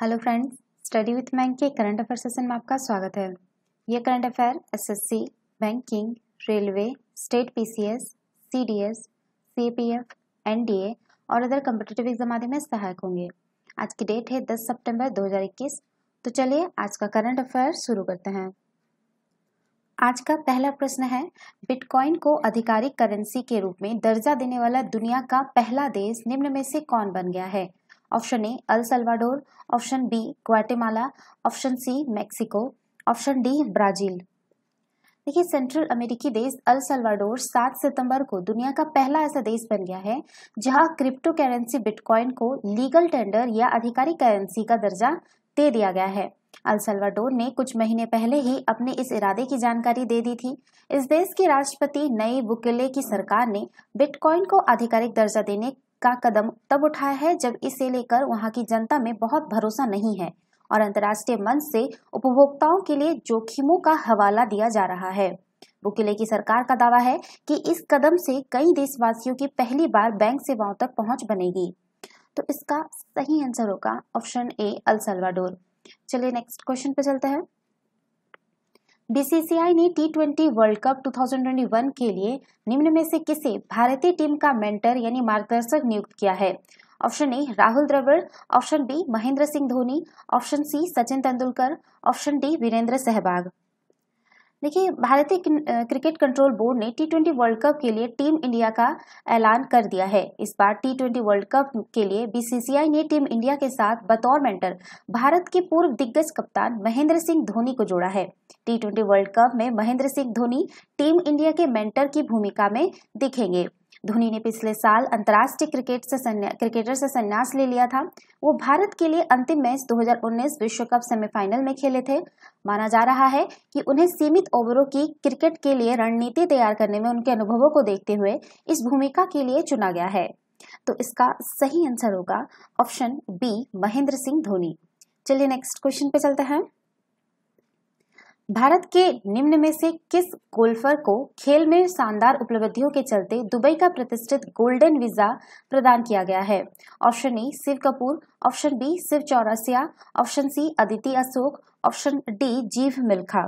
Hello friends study with bank के current affair session में आपका स्वागत है ये current affair SSC, banking railway state PCS, CDS, CPF NDA और अदर कम्पिटेटिव एग्जाम आदि में सहायक होंगे आज की डेट है 10 सितंबर 2021 तो चलिए आज का करंट अफेयर शुरू करते हैं आज का पहला प्रश्न है बिटकॉइन को आधिकारिक करेंसी के रूप में दर्जा देने वाला दुनिया का पहला देश निम्न में से कौन बन गया है option A El Salvador option B Guatemala option C Mexico option D Brazil देखिए सेंट्रल अमेरिकी देश अल सलवाडोर 7 सितंबर को दुनिया का पहला ऐसा देश बन गया है जहां क्रिप्टो करेंसी बिटकॉइन को लीगल टेंडर या आधिकारिक करेंसी का दर्जा दे दिया गया है अल सलवाडोर ने कुछ महीने पहले ही अपने इस इरादे की जानकारी दे दी थी इस देश के राष्ट्रपति नई बुकेले की सरकार ने बिटकॉइन को आधिकारिक दर्जा देने का कदम तब उठाया है जब इसे लेकर वहां की जनता में बहुत भरोसा नहीं है और अंतर्राष्ट्रीय मंच से उपभोक्ताओं के लिए जोखिमों का हवाला दिया जा रहा है बुकिले की सरकार का दावा है कि इस कदम से कई देशवासियों की पहली बार बैंक सेवाओं तक पहुंच बनेगी तो इसका सही आंसर होगा ऑप्शन ए अल सलवाडोर चलिए नेक्स्ट क्वेश्चन पे चलते हैं बीसीसीआई ने टी ट्वेंटी वर्ल्ड कप 2021 के लिए निम्न में से किसे भारतीय टीम का मेंटर यानी मार्गदर्शक नियुक्त किया है option A Rahul Dravid option B Mahendra Singh Dhoni option C Sachin Tendulkar option D Virender Sehwag देखिए भारतीय क्रिकेट कंट्रोल बोर्ड ने टी ट्वेंटी वर्ल्ड कप के लिए टीम इंडिया का ऐलान कर दिया है इस बार टी ट्वेंटी वर्ल्ड कप के लिए बीसीसीआई ने टीम इंडिया के साथ बतौर मेंटर भारत के पूर्व दिग्गज कप्तान महेंद्र सिंह धोनी को जोड़ा है टी ट्वेंटी वर्ल्ड कप में महेंद्र सिंह धोनी टीम इंडिया के मेंटर की भूमिका में दिखेंगे धोनी ने पिछले साल अंतर्राष्ट्रीय क्रिकेट से क्रिकेटर से संन्यास ले लिया था वो भारत के लिए अंतिम मैच 2019 विश्व कप सेमीफाइनल में खेले थे माना जा रहा है कि उन्हें सीमित ओवरों की क्रिकेट के लिए रणनीति तैयार करने में उनके अनुभवों को देखते हुए इस भूमिका के लिए चुना गया है तो इसका सही आंसर होगा ऑप्शन बी महेंद्र सिंह धोनी चलिए नेक्स्ट क्वेश्चन पे चलते हैं भारत के निम्न में से किस गोल्फर को खेल में शानदार उपलब्धियों के चलते दुबई का प्रतिष्ठित गोल्डन वीजा प्रदान किया गया है option A Shiv Kapur option B Shiv Chaurasia option C Aditi Ashok option D Jeev Milkha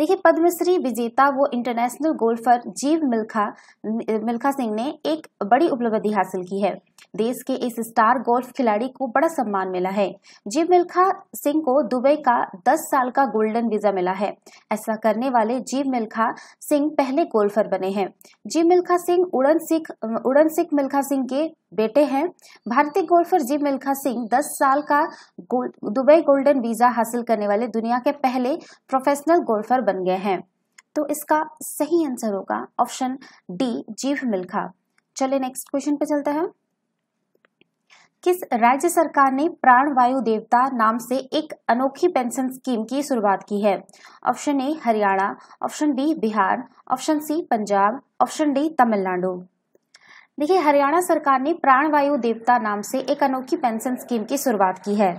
देखिए पद्मश्री विजेता वो इंटरनेशनल गोल्फर जीव मिल्खा मिल्खा सिंह ने एक बड़ी उपलब्धि हासिल की है देश के इस स्टार गोल्फ खिलाड़ी को बड़ा सम्मान मिला है जीव मिल्खा सिंह को दुबई का 10 साल का गोल्डन वीजा मिला है ऐसा करने वाले जीव मिल्खा सिंह पहले गोल्फर बने हैं जीव मिल्खा सिंह उड़न सिख उड़न सिख मिल्खा सिंह के बेटे हैं भारतीय गोल्फर जीव मिल्खा सिंह 10 साल का दुबई गोल्डन वीजा हासिल करने वाले दुनिया के पहले प्रोफेशनल गोल्फर बन गए हैं तो इसका सही आंसर होगा ऑप्शन डी जीव मिल्खा चलिए नेक्स्ट क्वेश्चन पे चलते हैं किस राज्य सरकार ने प्राण वायु देवता नाम से एक अनोखी पेंशन स्कीम की शुरुआत की है option A Haryana option B Bihar option C Punjab option D Tamil Nadu देखिए हरियाणा सरकार ने प्राण वायु देवता नाम से एक अनोखी पेंशन स्कीम की शुरुआत की है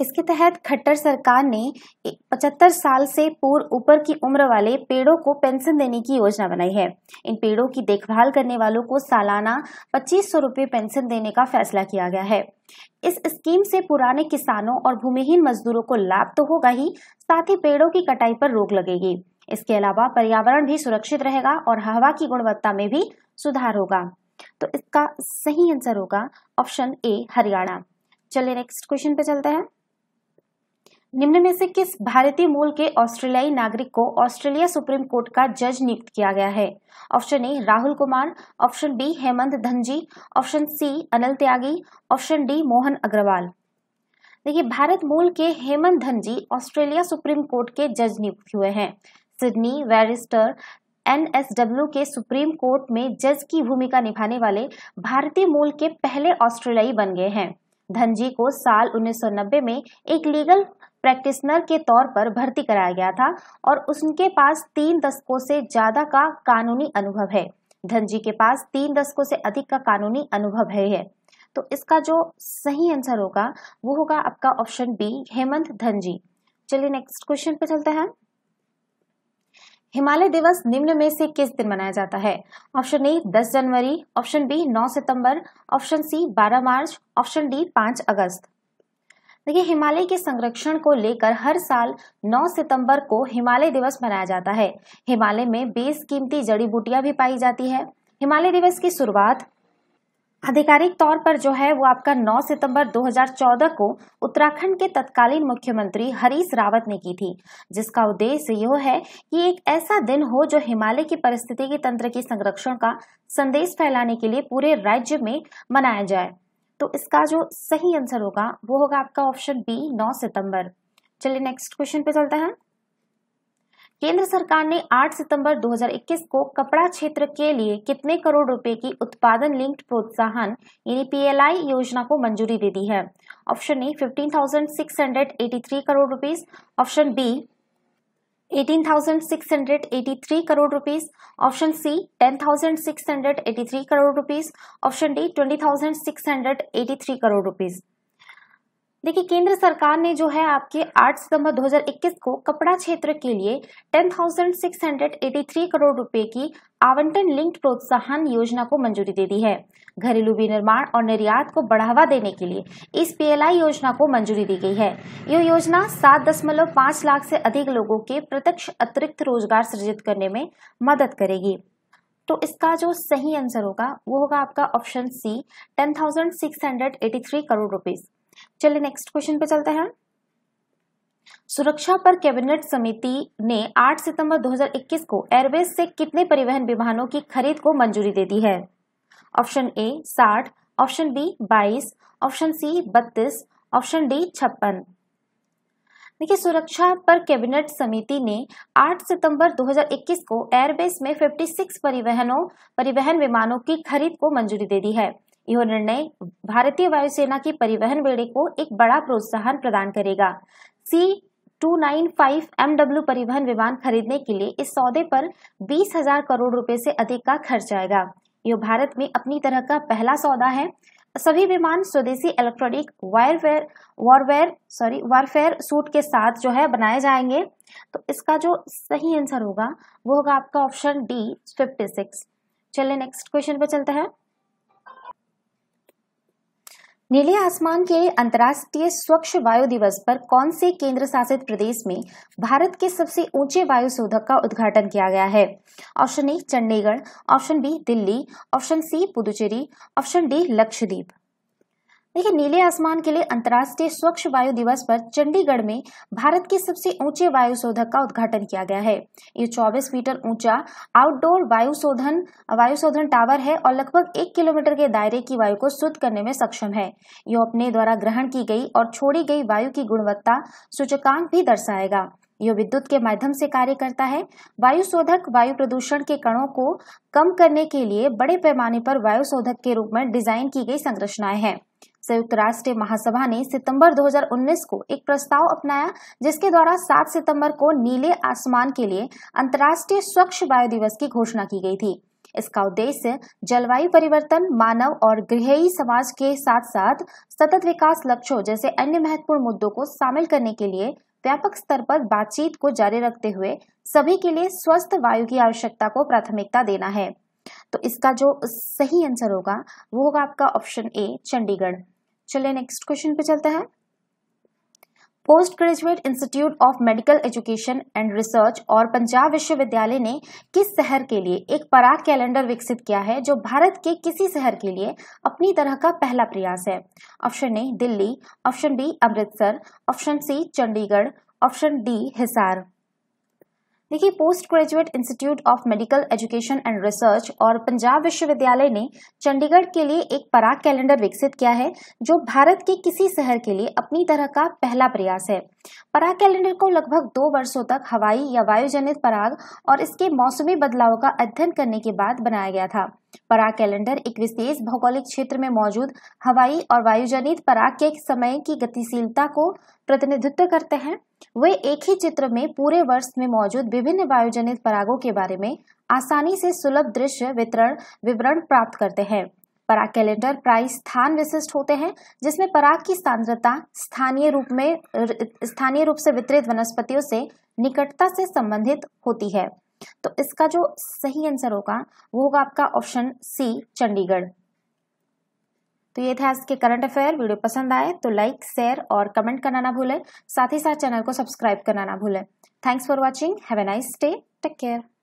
इसके तहत खट्टर सरकार ने पचहत्तर साल से पूर्व ऊपर की उम्र वाले पेड़ों को पेंशन देने की योजना बनाई है इन पेड़ों की देखभाल करने वालों को सालाना पच्चीस सौ पेंशन देने का फैसला किया गया है इस स्कीम से पुराने किसानों और भूमिहीन मजदूरों को लाभ तो होगा ही साथ ही पेड़ों की कटाई पर रोक लगेगी इसके अलावा पर्यावरण भी सुरक्षित रहेगा और हवा की गुणवत्ता में भी सुधार होगा तो इसका सही आंसर होगा ऑप्शन ए हरियाणा चलिए नेक्स्ट क्वेश्चन पे चलते हैं निम्न में से किस भारतीय मूल के ऑस्ट्रेलियाई नागरिक को ऑस्ट्रेलिया सुप्रीम कोर्ट का जज नियुक्त किया गया है option A Rahul Kumar option B Hemant Dhanji option C Anil Tyagi option D Mohan Agarwal देखिए भारत मूल के Hemant Dhanji Australia supreme court के जज नियुक्त हुए हैं सिडनी वेरिस्टर एनएसडब्ल्यू के सुप्रीम कोर्ट में जज की भूमिका निभाने वाले भारतीय मूल के पहले ऑस्ट्रेलियाई बन गए हैं धनजी को साल 1990 में एक लीगल प्रैक्टिसनर के तौर पर भर्ती कराया गया था और उनके पास तीन दशकों से ज्यादा का कानूनी अनुभव है धनजी के पास तीन दशकों से अधिक का कानूनी अनुभव है तो इसका जो सही आंसर होगा वो होगा आपका ऑप्शन बी हेमंत धनजी चलिए नेक्स्ट क्वेश्चन पे चलते हैं हिमालय दिवस निम्न में से किस दिन मनाया जाता है ऑप्शन ए 10 जनवरी ऑप्शन बी 9 सितंबर ऑप्शन सी 12 मार्च ऑप्शन डी 5 अगस्त देखिए हिमालय के संरक्षण को लेकर हर साल 9 सितंबर को हिमालय दिवस मनाया जाता है हिमालय में कीमती जड़ी बूटियां भी पाई जाती है हिमालय दिवस की शुरुआत आधिकारिक तौर पर जो है वो आपका 9 सितंबर 2014 को उत्तराखंड के तत्कालीन मुख्यमंत्री हरीश रावत ने की थी जिसका उद्देश्य यह है कि एक ऐसा दिन हो जो हिमालय की परिस्थिति के तंत्र के संरक्षण का संदेश फैलाने के लिए पूरे राज्य में मनाया जाए तो इसका जो सही आंसर होगा वो होगा आपका ऑप्शन बी 9 सितंबर चलिए नेक्स्ट क्वेश्चन पे चलते हैं केंद्र सरकार ने 8 सितंबर 2021 को कपड़ा क्षेत्र के लिए कितने करोड़ रुपए की उत्पादन लिंक्ड प्रोत्साहन यानी पीएलआई योजना को मंजूरी दे दी है option A 15,683 crore rupees option B 18,683 crore rupees. Option C 10,683 crore rupees. Option D 20,683 crore rupees. देखिए केंद्र सरकार ने जो है आपके 8 सितंबर 2021 को कपड़ा क्षेत्र के लिए 10,683 करोड़ रुपए की आवंटन लिंक्ड प्रोत्साहन योजना को मंजूरी दे दी है घरेलू विनिर्माण और निर्यात को बढ़ावा देने के लिए इस पीएलआई योजना को मंजूरी दी गई है यह योजना 7.5 लाख से अधिक लोगों के प्रत्यक्ष अतिरिक्त रोजगार सृजित करने में मदद करेगी तो इसका जो सही आंसर होगा वो होगा आपका option C ten crore rupees चलिए नेक्स्ट क्वेश्चन पे चलते हैं सुरक्षा पर कैबिनेट समिति ने 8 सितंबर 2021 को एयरवेज से कितने परिवहन विमानों की खरीद को मंजूरी दे दी है ऑप्शन ए साठ ऑप्शन बी बाईस ऑप्शन सी बत्तीस ऑप्शन डी छप्पन देखिए सुरक्षा पर कैबिनेट समिति ने 8 सितंबर 2021 को एयरबेस में 56 परिवहनों परिवहन विमानों की खरीद को मंजूरी दे दी है यह निर्णय भारतीय वायुसेना की परिवहन बेड़े को एक बड़ा प्रोत्साहन प्रदान करेगा सी 295 एमडब्ल्यू परिवहन विमान खरीदने के लिए इस सौदे पर बीस हजार करोड़ रुपए से अधिक का खर्च आएगा यह भारत में अपनी तरह का पहला सौदा है सभी विमान स्वदेशी electronic wireware warware sorry warfare suite के साथ जो है बनाए जाएंगे तो इसका जो सही आंसर होगा वो होगा आपका ऑप्शन डी फिफ्टी सिक्स चलिए नेक्स्ट क्वेश्चन पे चलते हैं नीले आसमान के अंतर्राष्ट्रीय स्वच्छ वायु दिवस पर कौन से केंद्र शासित प्रदेश में भारत के सबसे ऊंचे वायु शोधक का उद्घाटन किया गया है option A Chandigarh option B Delhi option C Puducherry option D Lakshadweep देखिए नीले आसमान के लिए अंतर्राष्ट्रीय स्वच्छ वायु दिवस पर चंडीगढ़ में भारत के सबसे ऊंचे वायु शोधक का उद्घाटन किया गया है ये 24 मीटर ऊंचा आउटडोर वायु शोधन वायु शोधन टावर है और लगभग एक किलोमीटर के दायरे की वायु को शुद्ध करने में सक्षम है ये अपने द्वारा ग्रहण की गई और छोड़ी गई वायु की गुणवत्ता सूचकांक भी दर्शाएगा यह विद्युत के माध्यम से कार्य करता है वायु शोधक वायु प्रदूषण के कणों को कम करने के लिए बड़े पैमाने पर वायु शोधक के रूप में डिजाइन की गई संरचनाएं हैं संयुक्त राष्ट्र महासभा ने सितंबर 2019 को एक प्रस्ताव अपनाया जिसके द्वारा 7 सितंबर को नीले आसमान के लिए अंतर्राष्ट्रीय स्वच्छ वायु दिवस की घोषणा की गई थी इसका उद्देश्य जलवायु परिवर्तन मानव और गृह समाज के साथ साथ सतत विकास लक्ष्यों जैसे अन्य महत्वपूर्ण मुद्दों को शामिल करने के लिए व्यापक स्तर पर बातचीत को जारी रखते हुए सभी के लिए स्वस्थ वायु की आवश्यकता को प्राथमिकता देना है तो इसका जो सही आंसर होगा वो होगा आपका ऑप्शन ए चंडीगढ़ चलिए नेक्स्ट क्वेश्चन पे चलते हैं post graduate institute of medical education and research और पंजाब विश्वविद्यालय ने किस शहर के लिए एक पराग कैलेंडर विकसित किया है जो भारत के किसी शहर के लिए अपनी तरह का पहला प्रयास है option A Delhi option B Amritsar option C Chandigarh option D Hisar देखिए post graduate institute of medical education and research और पंजाब विश्वविद्यालय ने चंडीगढ़ के लिए एक पराग कैलेंडर विकसित किया है जो भारत के किसी शहर के लिए अपनी तरह का पहला प्रयास है पराग कैलेंडर को लगभग दो वर्षों तक हवाई या वायुजनित पराग और इसके मौसमी बदलाव का अध्ययन करने के बाद बनाया गया था पराग कैलेंडर एक विशेष भौगोलिक क्षेत्र में मौजूद हवाई और वायुजनित पराग के समय की गतिशीलता को प्रतिनिधित्व करते हैं वे एक ही चित्र में पूरे वर्ष में मौजूद विभिन्न वायुजनित परागों के बारे में आसानी से सुलभ दृश्य वितरण विवरण प्राप्त करते हैं पराग कैलेंडर प्राय स्थान विशिष्ट होते हैं जिसमें पराग की सांद्रता स्थानीय रूप में स्थानीय रूप से वितरित वनस्पतियों से निकटता से संबंधित होती है तो इसका जो सही आंसर होगा वो होगा आपका ऑप्शन सी चंडीगढ़ तो ये था आज के करंट अफेयर वीडियो पसंद आए तो लाइक शेयर और कमेंट करना ना भूलें साथ ही साथ चैनल को सब्सक्राइब करना ना भूलें thanks for watching have a nice day take care